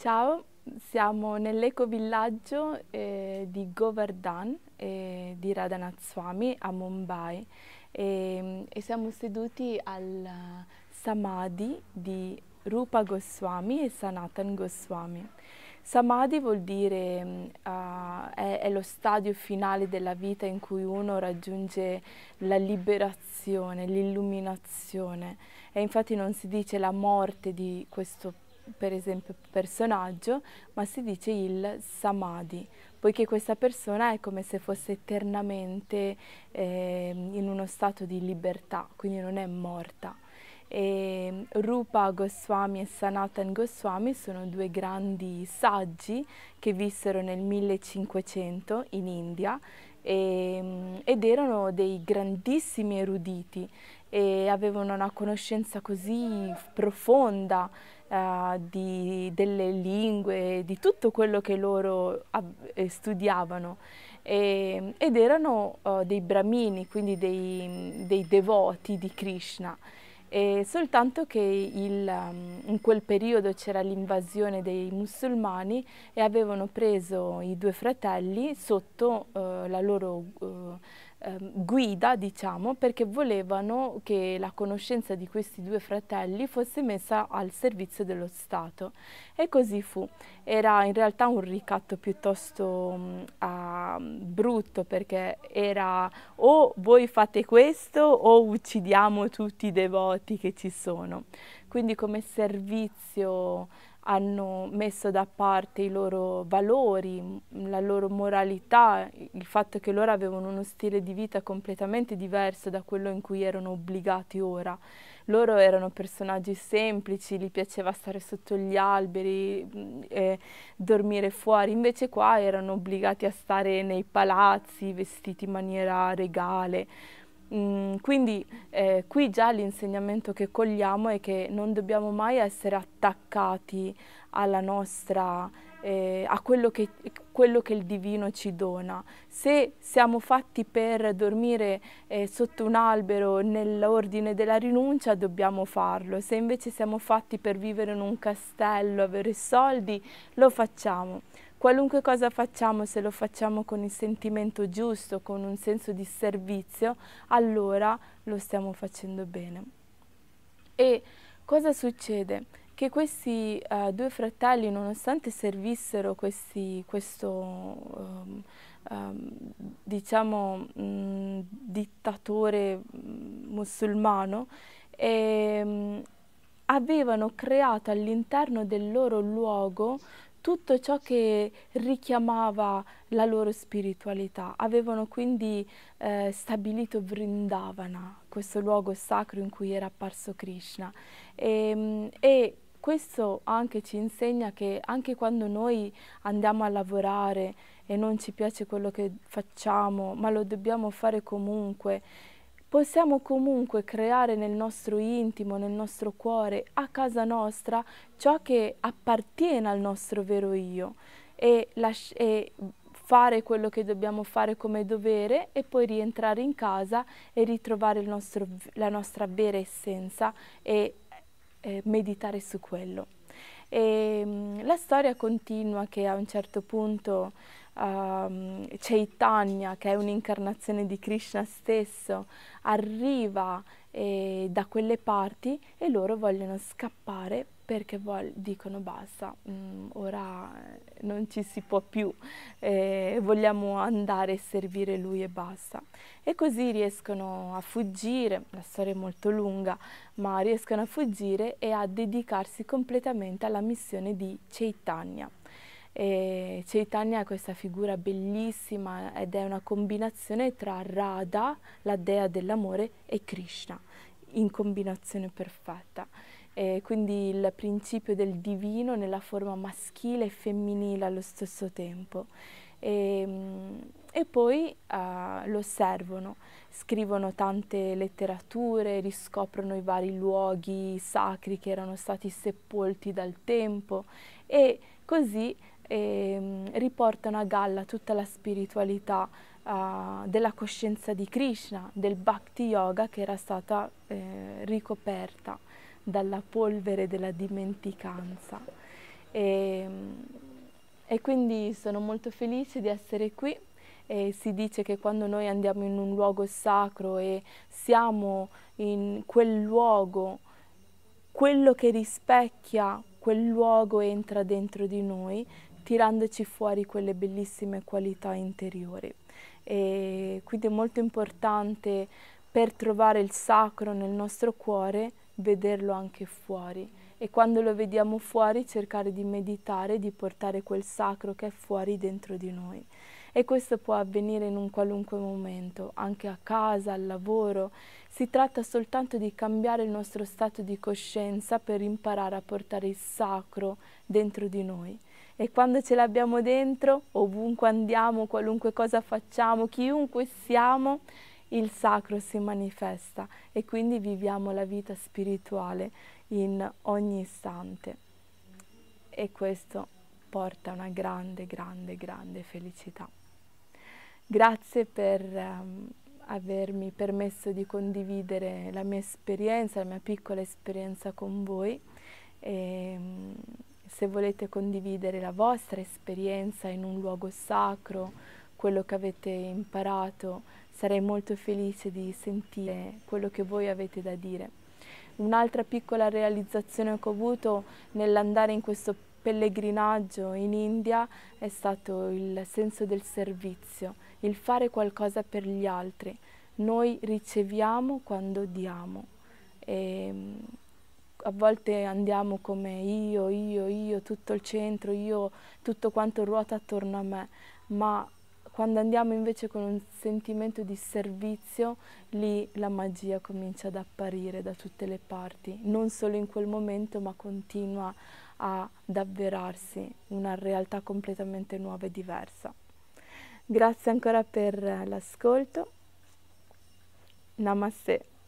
Ciao, siamo nell'ecovillaggio eh, di Govardhan eh, di Radhanathwamy a Mumbai e, ehm, e siamo seduti al Samadhi di Rupa Goswami e Sanatan Goswami. Samadhi vuol dire, uh, è, è, lo stadio finale della vita in cui uno raggiunge la liberazione, l'illuminazione e infatti non si dice la morte di questo per esempio personaggio, ma si dice il samadhi, poiché questa persona è come se fosse eternamente eh, in uno stato di libertà, quindi non è morta. E Rupa Goswami e Sanatan Goswami sono due grandi saggi che vissero nel 1500 in India e, ehm, ed erano dei grandissimi eruditi e avevano una conoscenza così profonda uh, di, delle lingue, di tutto quello che loro eh, studiavano e, ehm, ed erano uh, dei brahmini, quindi dei, dei devoti di Krishna. E soltanto che il, um, in quel periodo c'era l'invasione dei musulmani e avevano preso i due fratelli sotto uh, la loro uh, guida, diciamo, perché volevano che la conoscenza di questi due fratelli fosse messa al servizio dello Stato. E così fu. Era in realtà un ricatto piuttosto mh, mm, Ehm, brutto perché era o voi fate questo o uccidiamo tutti i devoti che ci sono. Quindi come servizio hanno messo da parte i loro valori, la loro moralità, il fatto che loro avevano uno stile di vita completamente diverso da quello in cui erano obbligati ora. Loro erano personaggi semplici, gli piaceva stare sotto gli alberi, eh, dormire fuori, invece qua erano obbligati a stare nei palazzi, vestiti in maniera regale. Mm, quindi eh, qui già l'insegnamento che cogliamo è che non dobbiamo mai essere attaccati alla nostra, eh, a quello che, quello che, il divino ci dona. Se siamo fatti per dormire eh, sotto un albero nell'ordine della rinuncia, dobbiamo farlo. Se invece siamo fatti per vivere in un castello, avere soldi, lo facciamo. Qualunque cosa facciamo, se lo facciamo con il sentimento giusto, con un senso di servizio, allora lo stiamo facendo bene. E cosa succede? Che questi uh, due fratelli, nonostante servissero questi, questo um, um, diciamo, um, dittatore mm, musulmano, e, ehm, avevano creato all'interno del loro luogo tutto ciò che richiamava la loro spiritualità. Avevano quindi eh, stabilito Vrindavana, questo luogo sacro in cui era apparso Krishna. E, ehm, e, questo anche ci insegna che anche quando noi andiamo a lavorare e non ci piace quello che facciamo, ma lo dobbiamo fare comunque, possiamo comunque creare nel nostro intimo, nel nostro cuore, a casa nostra, ciò che appartiene al nostro vero io e, e fare quello che dobbiamo fare come dovere e poi rientrare in casa e ritrovare nostro, la nostra vera essenza e eh, meditare su quello. E, ehm, la storia continua che a un certo punto um, Chaitanya, che è un'incarnazione di Krishna stesso, arriva eh, da quelle parti e loro vogliono scappare perché dicono basta, mh, mm, ora eh, non ci si può più, eh, vogliamo andare e servire lui e basta. E così riescono a fuggire, la storia è molto lunga, ma riescono a fuggire e a dedicarsi completamente alla missione di Chaitanya. E Chaitanya è questa figura bellissima ed è una combinazione tra Radha, la dea dell'amore, e Krishna, in combinazione perfetta. E quindi il principio del divino nella forma maschile e femminile allo stesso tempo. E, mm, e poi uh, lo osservano, scrivono tante letterature, riscoprono i vari luoghi sacri che erano stati sepolti dal tempo e così e ehm, riportano a galla tutta la spiritualità uh, della coscienza di Krishna, del bhakti yoga che era stata eh, ricoperta dalla polvere della dimenticanza. E, ehm, e quindi sono molto felice di essere qui. E si dice che quando noi andiamo in un luogo sacro e siamo in quel luogo, quello che rispecchia quel luogo entra dentro di noi, tirandoci fuori quelle bellissime qualità interiori. E quindi è molto importante per trovare il sacro nel nostro cuore vederlo anche fuori e quando lo vediamo fuori cercare di meditare, di portare quel sacro che è fuori dentro di noi. E questo può avvenire in un qualunque momento, anche a casa, al lavoro. Si tratta soltanto di cambiare il nostro stato di coscienza per imparare a portare il sacro dentro di noi e quando ce l'abbiamo dentro, ovunque andiamo, qualunque cosa facciamo, chiunque siamo, il sacro si manifesta e quindi viviamo la vita spirituale in ogni istante. E questo porta una grande, grande, grande felicità. Grazie per um, avermi permesso di condividere la mia esperienza, la mia piccola esperienza con voi. E, um, se volete condividere la vostra esperienza in un luogo sacro, quello che avete imparato, sarei molto felice di sentire quello che voi avete da dire. Un'altra piccola realizzazione che ho avuto nell'andare in questo pellegrinaggio in India è stato il senso del servizio, il fare qualcosa per gli altri. Noi riceviamo quando diamo. E ehm, a volte andiamo come io, io, io, tutto il centro, io, tutto quanto ruota attorno a me, ma quando andiamo invece con un sentimento di servizio, lì la magia comincia ad apparire da tutte le parti, non solo in quel momento, ma continua ad avverarsi una realtà completamente nuova e diversa. Grazie ancora per l'ascolto. Namaste.